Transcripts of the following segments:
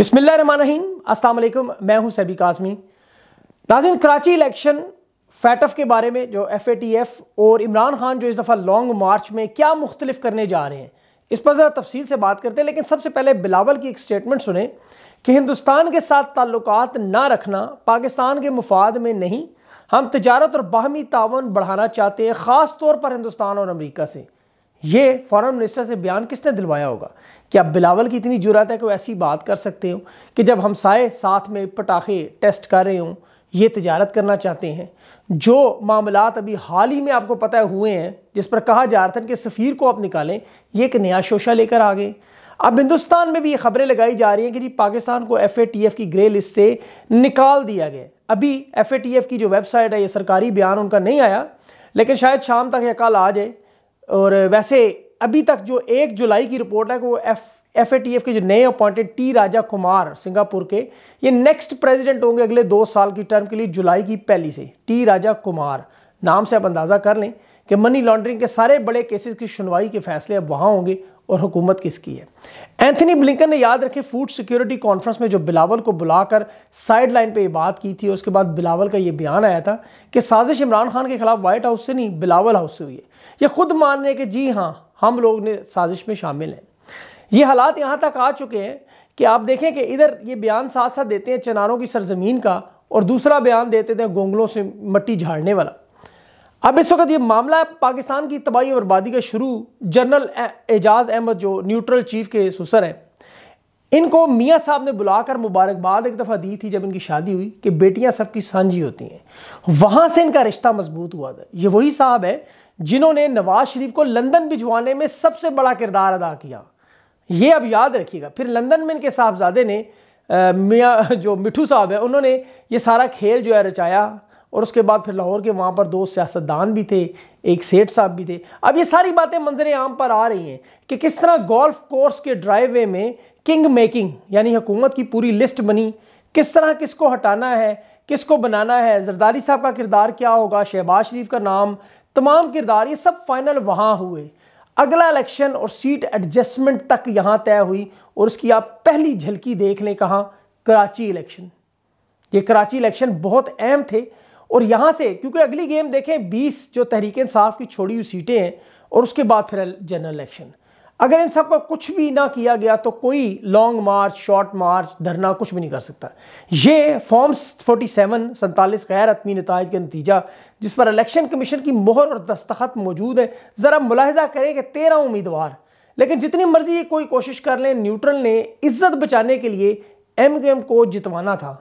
बिसमीम अस्सलाम मैं हूं सैबी कासमी नाजिन कराची इलेक्शन फैटफ के बारे में जो एफ ए टी एफ और इमरान खान जो इस दफ़ा लॉन्ग मार्च में क्या मुख्तलिफ करने जा रहे हैं इस पर ज़रा तफसील से बात करते हैं लेकिन सबसे पहले बिलावल की एक स्टेटमेंट सुने कि हिंदुस्तान के साथ ताल्लुकात ना रखना पाकिस्तान के मुफाद में नहीं हम तजारत और बाहमी तावन बढ़ाना चाहते हैं ख़ास तौर पर हिंदुस्तान और अमरीका से ये फॉरेन मिनिस्टर से बयान किसने दिलवाया होगा कि आप बिलावल की इतनी जुरात है कि वो ऐसी बात कर सकते हो कि जब हम साए साथ में पटाखे टेस्ट कर रहे हों ये तजारत करना चाहते हैं जो मामला अभी हाल ही में आपको पता है हुए हैं जिस पर कहा जा रहा था कि सफ़ीर को आप निकालें ये एक नया शोशा लेकर आ गए अब हिंदुस्तान में भी ये खबरें लगाई जा रही हैं कि जी पाकिस्तान को एफ ए टी एफ़ की ग्रे लिस्ट से निकाल दिया गया अभी एफ ए टी एफ़ की जो वेबसाइट है ये सरकारी बयान उनका नहीं आया लेकिन शायद शाम तक या कल आ जाए और वैसे अभी तक जो एक जुलाई की रिपोर्ट है वो एफ एफ के जो नए appointed T Raja Kumar Singapore के ये नेक्स्ट प्रेसिडेंट होंगे अगले दो साल की टर्म के लिए जुलाई की पहली से टी राजा कुमार नाम से आप अंदाज़ा कर लें कि मनी लॉन्ड्रिंग के सारे बड़े केसेस की सुनवाई के फैसले अब वहाँ होंगे और हुकूमत किसकी है एंथनी ब्लिंकन ने याद रखे फूड सिक्योरिटी कॉन्फ्रेंस में जो बिलावल को बुलाकर साइड लाइन पर बात की थी उसके बाद बिलावल का ये बयान आया था कि साजिश इमरान खान के खिलाफ व्हाइट हाउस से नहीं बिलावल हाउस से हुई है ये खुद मान रहे हैं कि जी हाँ हम लोग ने साजिश में शामिल हैं ये हालात यहाँ तक आ चुके हैं कि आप देखें कि इधर ये बयान साथ साथ देते हैं चनारों की सरजमीन का और दूसरा बयान देते थे गोंगलों से मट्टी झाड़ने वाला अब इस वक्त ये मामला है पाकिस्तान की तबाही और बर्बादी का शुरू जनरल एजाज अहमद जो न्यूट्रल चीफ के सुसर हैं इनको मियाँ साहब ने बुलाकर मुबारकबाद एक दफ़ा दी थी जब इनकी शादी हुई कि बेटियाँ सबकी सांझी होती हैं वहाँ से इनका रिश्ता मजबूत हुआ था ये वही साहब है जिन्होंने नवाज शरीफ को लंदन भिजवाने में सबसे बड़ा किरदार अदा किया ये अब याद रखिएगा फिर लंदन में इनके साहबजादे ने मियाँ जो मिठू साहब हैं उन्होंने ये सारा खेल जो है रचाया और उसके बाद फिर लाहौर के वहाँ पर दो सियासतदान भी थे एक सेठ साहब भी थे अब ये सारी बातें मंजर आम पर आ रही हैं कि किस तरह गोल्फ कोर्स के ड्राइववे में किंग मेकिंग यानी हुकूमत की पूरी लिस्ट बनी किस तरह किसको हटाना है किसको बनाना है जरदारी साहब का किरदार क्या होगा शहबाज शरीफ का नाम तमाम किरदार ये सब फाइनल वहाँ हुए अगला इलेक्शन और सीट एडजस्टमेंट तक यहाँ तय हुई और उसकी आप पहली झलकी देख लें कहाँ कराची इलेक्शन ये कराची इलेक्शन बहुत अहम थे और यहाँ से क्योंकि अगली गेम देखें बीस जो तहरीक इंसाफ की छोड़ी हुई सीटें हैं और उसके बाद फिर जनरल इलेक्शन अगर इन सब का कुछ भी ना किया गया तो कोई लॉन्ग मार्च शॉर्ट मार्च धरना कुछ भी नहीं कर सकता ये फॉर्म्स 47 सैंतालीस गैर आत्मी नतज का नतीजा जिस पर इलेक्शन कमीशन की मोहर और दस्तखत मौजूद है ज़रा मुलाहजा करें कि तेरह उम्मीदवार लेकिन जितनी मर्जी ये कोई कोशिश कर लें न्यूट्रल ने इज्जत बचाने के लिए एम को जितवाना था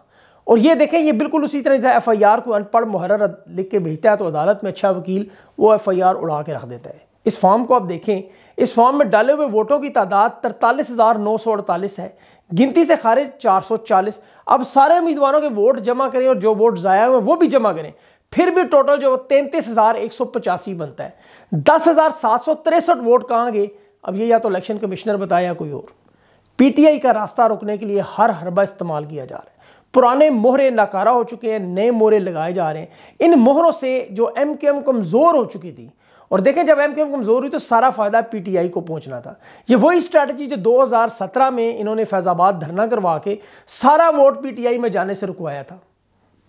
और ये देखें ये बिल्कुल उसी तरह जैसे एफ आई आर को अनपढ़ मुहर्र लिख के भेजता है तो अदालत में अच्छा वकील वो एफ आई आर उड़ा के रख देता है इस फॉर्म को आप देखें इस फॉर्म में डाले हुए वोटों की तादाद तरतालीस हज़ार नौ सौ अड़तालीस है गिनती से खारिज चार सौ चालीस अब सारे उम्मीदवारों के वोट जमा करें और जो वोट ज़ाया हुए वो भी जमा करें फिर भी टोटल जो तैंतीस हज़ार एक सौ पचासी बनता है दस हज़ार सात सौ तिरसठ वोट कहाँ गए अब ये या तो इलेक्शन कमिश्नर बताया या कोई और पीटीआई का रास्ता रोकने के लिए हर हरबा इस्तेमाल किया जा रहा है पुराने मोहरे नाकारा हो चुके हैं नए मोहरे लगाए जा रहे हैं इन मोहरों से जो एम के एम कमज़ोर हो चुकी थी और देखें जब एम एम कमज़ोर हुई तो सारा फ़ायदा पीटीआई को पहुंचना था ये वही स्ट्रैटेजी जो 2017 में इन्होंने फैज़ाबाद धरना करवा के सारा वोट पीटीआई में जाने से रुकवाया था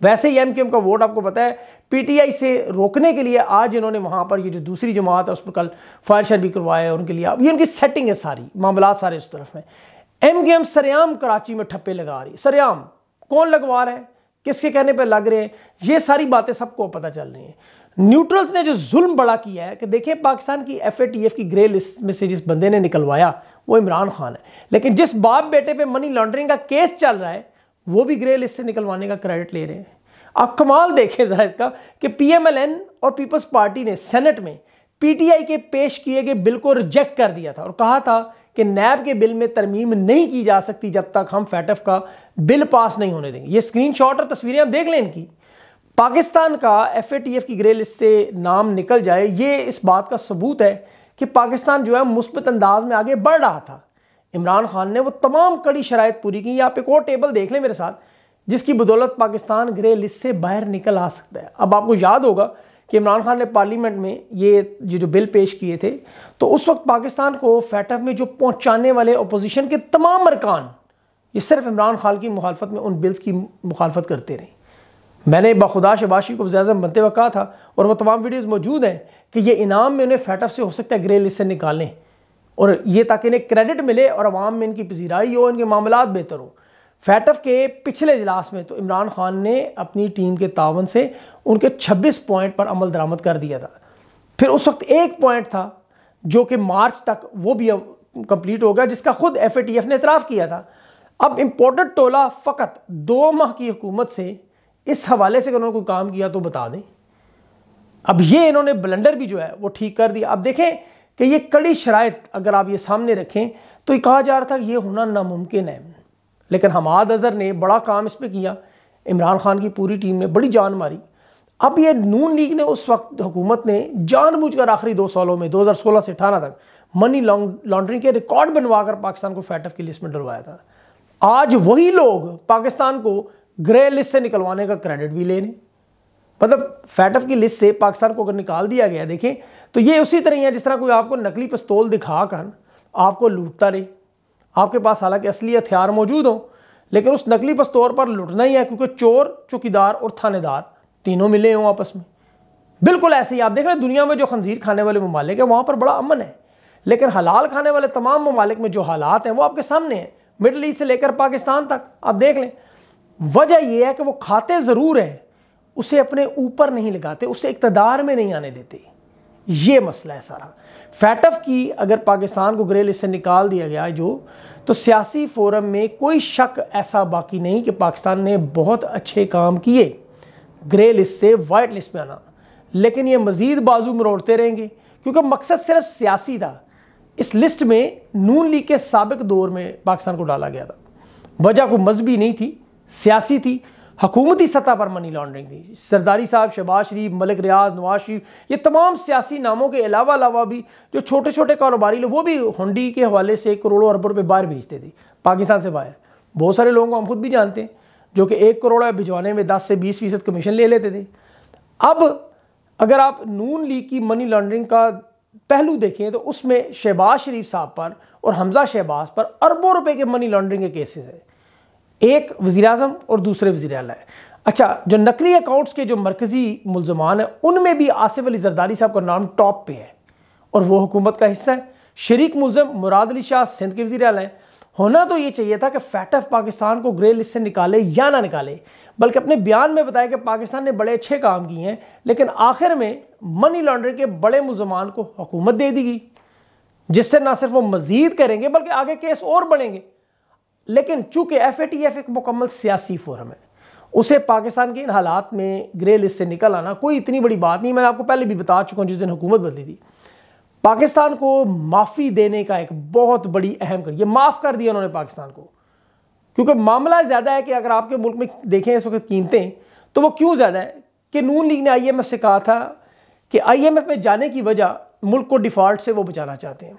वैसे ही एम एम का वोट आपको पता है पीटीआई से रोकने के लिए आज इन्होंने वहाँ पर ये जो दूसरी जमात है उस पर कल फायर शायर भी करवाया है उनके लिए अब ये उनकी सेटिंग है सारी मामला सारे उस तरफ में एम के एम सरेआम कराची में ठप्पे लगा रही सरेआम कौन लगवा रहा है किसके कहने पर लग रहे हैं ये सारी बातें सबको पता चल रही हैं न्यूट्रल्स ने जो जुल्म बड़ा किया है कि देखिए पाकिस्तान की एफ की ग्रे लिस्ट में से जिस बंदे ने निकलवाया वो इमरान खान है लेकिन जिस बाप बेटे पे मनी लॉन्ड्रिंग का केस चल रहा है वो भी ग्रे लिस्ट से निकलवाने का क्रेडिट ले रहे हैं आप कमाल देखें ज़रा इसका कि पीएमएलएन और पीपल्स पार्टी ने सेनेट में पीटीआई के पेश किए गए बिल को रिजेक्ट कर दिया था और कहा था कि नैब के बिल में तरमीम नहीं की जा सकती जब तक हम फैटफ का बिल पास नहीं होने देंगे ये स्क्रीन और तस्वीरें आप देख लें इनकी पाकिस्तान का एफ की ग्रे लिस्ट से नाम निकल जाए ये इस बात का सबूत है कि पाकिस्तान जो है मुस्बत अंदाज में आगे बढ़ रहा था इमरान खान ने वो तमाम कड़ी शराइ पूरी की आप एक और टेबल देख लें मेरे साथ जिसकी बदौलत पाकिस्तान ग्रे लिस्ट से बाहर निकल आ सकता है अब आपको याद होगा कि इमरान खान ने पार्लियामेंट में ये जो जो बिल पेश किए थे तो उस वक्त पाकिस्तान को फैटफ में जो पहुंचाने वाले अपोजिशन के तमाम अरकान ये सिर्फ इमरान खान की मुखालफत में उन बिल्स की मुखालफत करते रहे मैंने बखुदा शबाशी को वजम बनते हुए कहा था और वह तमाम वीडियोज़ मौजूद हैं कि ये इनाम में उन्हें फैटफ से हो सकता है ग्रे लिस्ट से निकालें और ये ताकि इन्हें क्रेडिट मिले और आवाम में इनकी पजीराई हो इनके मामला बेहतर हों फैटफ के पिछले इजलास में तो इमरान खान ने अपनी टीम के तावन से उनके 26 पॉइंट पर अमल दरामद कर दिया था फिर उस वक्त एक पॉइंट था जो कि मार्च तक वो भी कंप्लीट हो गया जिसका खुद एफ ने इतराफ़ किया था अब इम्पोर्टेड टोला फ़कत दो माह की हुकूमत से इस हवाले से अगर उन्होंने कोई काम किया तो बता दें अब ये इन्होंने ब्लंडर भी जो है वो ठीक कर दिया अब देखें कि ये कड़ी शराइ अगर आप ये सामने रखें तो ये कहा जा रहा था ये होना नामुमकिन है लेकिन हमाद अजहर ने बड़ा काम इस पर किया इमरान खान की पूरी टीम ने बड़ी जान मारी अब ये नून लीग ने उस वक्त हुकूमत ने जानबूझकर आखिरी दो सालों में 2016 से अठारह तक मनी लॉन्ड्रिंग के रिकॉर्ड बनवाकर पाकिस्तान को फैटफ की लिस्ट में डलवाया था आज वही लोग पाकिस्तान को ग्रे लिस्ट से निकलवाने का क्रेडिट भी ले मतलब फैटफ की लिस्ट से पाकिस्तान को अगर निकाल दिया गया देखें तो ये उसी तरह है जिस तरह कोई आपको नकली पिस्तौल दिखाकर आपको लूटता रहे आपके पास हालांकि असली हथियार मौजूद हों लेकिन उस नकली पस्तौर पर लुटना ही है क्योंकि चोर चौकीदार और थानेदार तीनों मिले हों आपस में बिल्कुल ऐसे ही आप देख रहे हैं दुनिया में जो खंजीर खाने वाले ममालिक हैं वहाँ पर बड़ा अमन है लेकिन हलाल खाने वाले तमाम ममालिक में जो हालात हैं वो आपके सामने हैं मिडल ईस्ट से लेकर पाकिस्तान तक आप देख लें वजह यह है कि वो खाते ज़रूर हैं उसे अपने ऊपर नहीं लगाते उसे इकतदार में नहीं आने देते ये मसला है सारा फैटफ की अगर पाकिस्तान को ग्रे लिस्ट से निकाल दिया गया जो तो सियासी फोरम में कोई शक ऐसा बाकी नहीं कि पाकिस्तान ने बहुत अच्छे काम किए ग्रे लिस्ट से वाइट लिस्ट में आना लेकिन ये मज़ीद बाजू मरोड़ते रहेंगे क्योंकि मकसद सिर्फ सियासी था इस लिस्ट में नून लीग के सबक दौर में पाकिस्तान को डाला गया था वजह को मजहबी नहीं थी सियासी थी हकूमती सतह पर मनी लॉन्ड्रिंग थी सरदारी साहब शहबाज शरीफ मलिक रियाज नवाज शरीफ ये तमाम सियासी नामों के अलावा अलावा भी जो छोटे छोटे कारोबारी लोग वो भी हुंडी के हवाले से करोड़ों अरबों रुपये बाहर भेजते थे पाकिस्तान से बाहर बहुत सारे लोगों को हम खुद भी जानते हैं जो कि एक करोड़ भिजवाने में दस से बीस फीसद कमीशन ले लेते थे अब अगर आप नून लीग की मनी लॉन्ड्रिंग का पहलू देखें तो उसमें शहबाज शरीफ साहब पर और हमजा शहबाज पर अरबों रुपये के मनी लॉन्ड्रिंग के केसेस हैं एक वजी अजम और दूसरे वजी अला है अच्छा जो नकली अकाउंट्स के जो मरकज़ी मुलजमान हैं उनमें भी आसिफ अली जरदारी साहब का नाम टॉप पे है और वह हुकूमत का हिस्सा है शरीक मुलजम मुराद अली शाह सिंध के वजी अला हैं होना तो ये चाहिए था कि फैट ऑफ पाकिस्तान को ग्रे लिस्ट से निकाले या ना निकाले बल्कि अपने बयान में बताया कि पाकिस्तान ने बड़े अच्छे काम किए हैं लेकिन आखिर में मनी लॉन्ड्रिंग के बड़े मुलजमान को हुकूमत दे दी गई जिससे ना सिर्फ वो मजीद करेंगे बल्कि आगे केस और बढ़ेंगे लेकिन चूंकि एफ एक मुकम्मल सियासी फोरम है उसे पाकिस्तान के इन हालात में ग्रे लिस्ट से निकल आना कोई इतनी बड़ी बात नहीं मैंने आपको पहले भी बता चुका हूँ जिस दिन हुकूमत बदली थी पाकिस्तान को माफ़ी देने का एक बहुत बड़ी अहम कर ये माफ़ कर दिया उन्होंने पाकिस्तान को क्योंकि मामला ज़्यादा है कि अगर आपके मुल्क में देखें इस वक्त कीमतें तो वो क्यों ज़्यादा है कि नून लीग ने आई से कहा था कि आई में जाने की वजह मुल्क को डिफ़ॉल्ट से वो बचाना चाहते हैं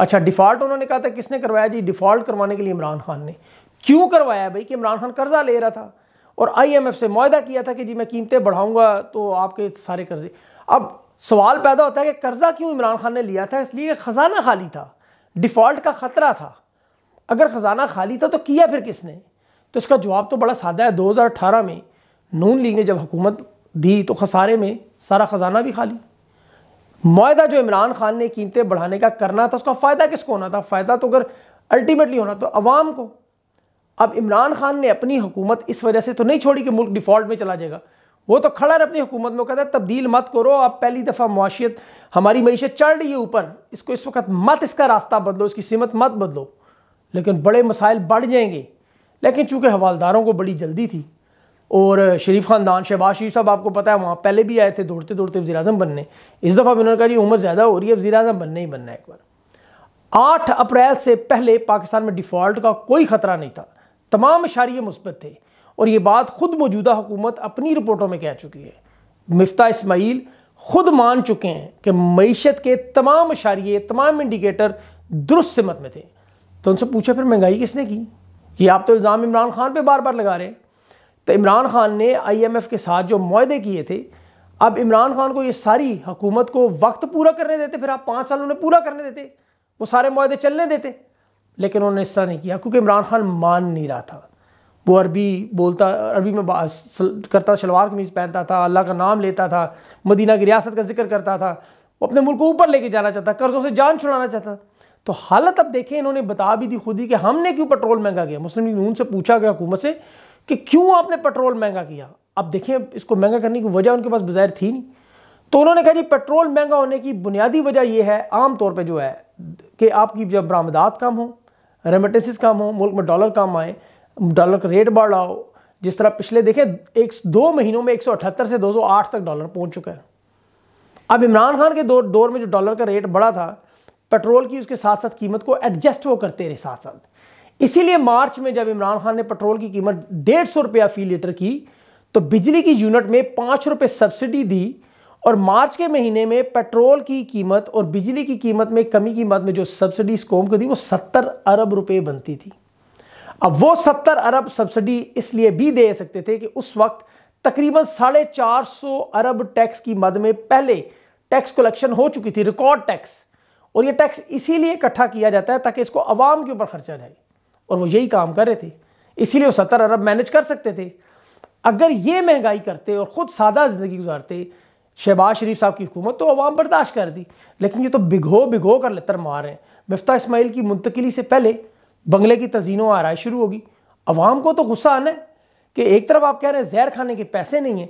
अच्छा डिफ़ॉल्ट उन्होंने कहा था किसने करवाया जी डिफ़ॉल्ट करवाने के लिए इमरान खान ने क्यों करवाया भाई कि इमरान खान कर्जा ले रहा था और आईएमएफ से माहा किया था कि जी मैं कीमतें बढ़ाऊंगा तो आपके सारे कर्जे अब सवाल पैदा होता है कि कर्जा क्यों इमरान खान ने लिया था इसलिए ख़जाना खाली था डिफ़ॉल्ट का ख़तरा था अगर ख़जाना खाली था तो किया फिर किसने तो इसका जवाब तो बड़ा सादा है अठारह में नून लीग ने जब हुकूमत दी तो खसारे में सारा ख़जाना भी खाली माहा जो इमरान खान ने कीमतें बढ़ाने का करना था उसका फ़ायदा किसको होना था फ़ायदा तो अगर अल्टीमेटली होना तो अवाम को अब इमरान खान ने अपनी हुकूमत इस वजह से तो नहीं छोड़ी कि मुल्क डिफ़ॉल्ट में चला जाएगा वो तो खड़ा है अपनी हुकूमत में कहता है तब्दील मत करो आप पहली दफ़ा मुआशियत हमारी मीशत चढ़ रही है ऊपर इसको इस वक्त मत इसका रास्ता बदलो इसकी सीमत मत बदलो लेकिन बड़े मसाइल बढ़ जाएंगे लेकिन चूंकि हवालदारों को बड़ी जल्दी थी और शरीफ ख़ानदान शहबाज शरीफ साहब आपको पता है वहाँ पहले भी आए थे दौड़ते दौड़ते वजी अजम बनने इस दफ़ा भी उन्होंने कहा कि उम्र ज़्यादा हो रही है वजी अजम बनने ही बनना है एक बार आठ अप्रैल से पहले पाकिस्तान में डिफ़ॉल्ट का कोई ख़तरा नहीं था तमाम इशारे मुस्बत थे और ये बात खुद मौजूदा हुकूमत अपनी रिपोर्टों में कह चुकी है मफ्ता इसमाइल खुद मान चुके हैं कि मीशत के तमाम इशारे तमाम इंडिकेटर दुरुस्त सिमत में थे तो उनसे पूछा फिर महंगाई किसने की ये आप तो इल्ज़ाम इमरान खान पर बार बार लगा रहे हैं तो इमरान ख़ान ने आईएमएफ के साथ जो माहदे किए थे अब इमरान खान को ये सारी हुकूमत को वक्त पूरा करने देते फिर आप पाँच साल उन्हें पूरा करने देते वो सारे माहदे चलने देते लेकिन उन्होंने इस तरह नहीं किया क्योंकि इमरान खान मान नहीं रहा था वो अरबी बोलता अरबी में करता शलवार कमीज़ पहनता था अल्लाह का नाम लेता था मदीना की रियासत का जिक्र करता था वो अपने मुल्क को ऊपर लेके जाना चाहता कर्ज़ों से जान छुड़ाना चाहता तो हालत अब देखें इन्होंने बता भी दी खुद ही कि हमने क्यों पेट्रोल महंगा किया मुस्लिम लीग नून से पूछा गया हुकूमत से कि क्यों आपने पेट्रोल महंगा किया अब देखिए इसको महंगा करने की वजह उनके पास बाजार थी नहीं तो उन्होंने कहा जी पेट्रोल महंगा होने की बुनियादी वजह यह है आमतौर पर जो है कि आपकी जब बरामदात कम हो रेमिटेंसिस कम हो मुल्क में डॉलर कम आए डॉलर का रेट बढ़ाओ जिस तरह पिछले देखे एक दो महीनों में एक से 208 तक डॉलर पहुंच चुका है अब इमरान खान के दौर दौर में जो डॉलर का रेट बढ़ा था पेट्रोल की उसके साथ साथ कीमत को एडजस्ट वो करते रहे साथ साथ इसीलिए मार्च में जब इमरान खान ने पेट्रोल की कीमत डेढ़ सौ रुपया फी लीटर की तो बिजली की यूनिट में पाँच रुपये सब्सिडी दी और मार्च के महीने में पेट्रोल की कीमत और बिजली की कीमत में कमी कीमत में जो सब्सिडी इस कौम को दी वो सत्तर अरब रुपये बनती थी अब वो सत्तर अरब सब्सिडी इसलिए भी दे सकते थे कि उस वक्त तकरीबन साढ़े चार सौ अरब टैक्स की मद में पहले टैक्स कलेक्शन हो चुकी थी रिकॉर्ड टैक्स और ये टैक्स इसीलिए इकट्ठा किया जाता है ताकि इसको आवाम के ऊपर खर्चा जाए और वो यही काम कर रहे थे इसीलिए वो सत्तर अरब मैनेज कर सकते थे अगर ये महंगाई करते और ख़ुद सादा ज़िंदगी गुजारते शहबाज शरीफ साहब की हुकूमत तो अवाम बर्दाश्त कर दी लेकिन ये तो भिगो भिगो कर लतर मार रहे हैं मफ्ता इसमाइल की मुंतकली से पहले बंगले की तजीनों आरए शुरू होगी अवाम को तो गुस्सा आना है कि एक तरफ आप कह रहे हैं जहर खाने के पैसे नहीं हैं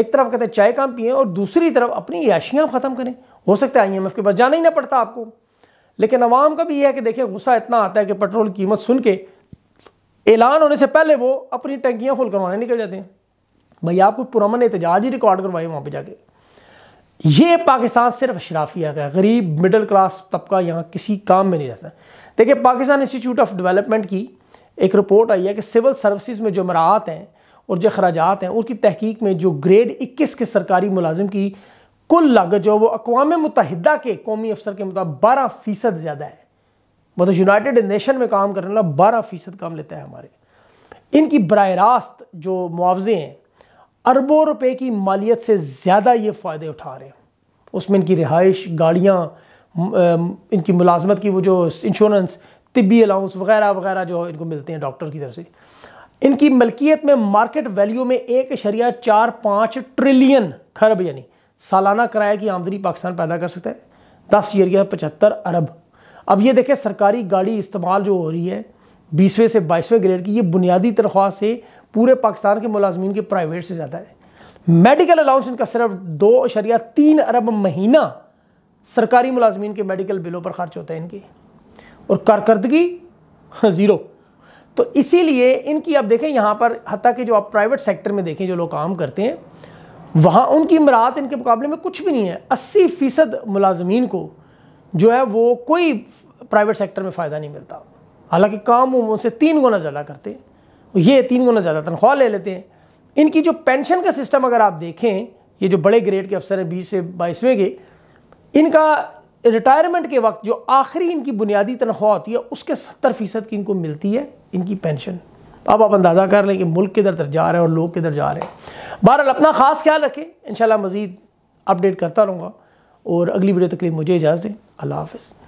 एक तरफ कहते हैं चाय काम पिए और दूसरी तरफ अपनी याशियाँ ख़त्म करें हो सकता है आई एम एफ के पास जाना ही ना पड़ता आपको लेकिन आवाम का भी यह है कि देखिए गुस्सा इतना आता है कि पेट्रोल कीमत सुन के ऐलान होने से पहले वो अपनी टंकियाँ फुल करवाने निकल जाते हैं भाई आपको पुरमन एहतजाज ही रिकॉर्ड करवाए वहाँ पर जाके ये पाकिस्तान सिर्फ शराफिया का है गरीब मिडिल क्लास तबका यहाँ किसी काम में नहीं रहता देखिए पाकिस्तान इंस्टीट्यूट ऑफ डेवलपमेंट की एक रिपोर्ट आई है कि सिविल सर्विसेज में जो मराहत हैं और जो अखराज हैं उसकी तहकीक में जो ग्रेड इक्कीस के सरकारी मुलाजिम की कुल लागत जो वो अकवा मुतहदा के कौमी अफसर के मुताबिक बारह फीसद ज़्यादा है मतलब यूनाइटेड नेशन में काम करने वाला बारह फ़ीसद काम लेता है हमारे इनकी बर रास्त जो मुआवजे हैं अरबों रुपए की मालियत से ज़्यादा ये फ़ायदे उठा रहे हैं उसमें इनकी रिहाइश गाड़ियाँ इनकी मुलाजमत की वो जो इंश्योरेंस तिब्बी अलाउंस वगैरह वगैरह जो इनको मिलते हैं डॉक्टर की तरफ से इनकी मलकियत में मार्केट वैल्यू में एक शरिया चार पाँच ट्रिलियन खरब यानी सालाना किराए की आमदनी पाकिस्तान पैदा कर सकता है दस ईरिया पचहत्तर अरब अब ये देखें सरकारी गाड़ी इस्तेमाल जो हो रही है बीसवें से बाईसवें ग्रेड की ये बुनियादी तनख्वाह से पूरे पाकिस्तान के मुलाजमीन के प्राइवेट से ज़्यादा है मेडिकल अलाउंस इनका सिर्फ दो अशरिया तीन अरब महीना सरकारी मुलाजमीन के मेडिकल बिलों पर खर्च होता है इनके और कारकर्दगी हाँ, ज़ीरो तो इसीलिए इनकी आप देखें यहाँ पर हती कि जो आप प्राइवेट सेक्टर में देखें जो लोग काम करते हैं वहाँ उनकी मराहत इनके मुकाबले में कुछ भी नहीं है अस्सी फ़ीसद मुलाजमीन को जो है वो कोई प्राइवेट सेक्टर में फ़ायदा नहीं मिलता हालांकि काम वो उनसे तीन गुना ज़्यादा करते हैं ये तीन गुना ज़्यादा तनख्वाह ले लेते हैं इनकी जो पेंशन का सिस्टम अगर आप देखें ये जो बड़े ग्रेड के अफसर हैं बीस से बाईसवें के इनका रिटायरमेंट के वक्त जो आखिरी इनकी बुनियादी तनख्वाह होती है उसके सत्तर फ़ीसद की इनको मिलती है इनकी पेंशन अब आप अंदाज़ा कर लें कि मुल्क किधर तरफ जा रहे हैं और लोग किधर जा रहे हैं बहरहाल अपना ख़ास ख्याल रखें इन मज़ीद अपडेट करता रहूँगा और अगली वीडियो तकलीफ मुझे इजाज़त दें अल्लाह हाफिज़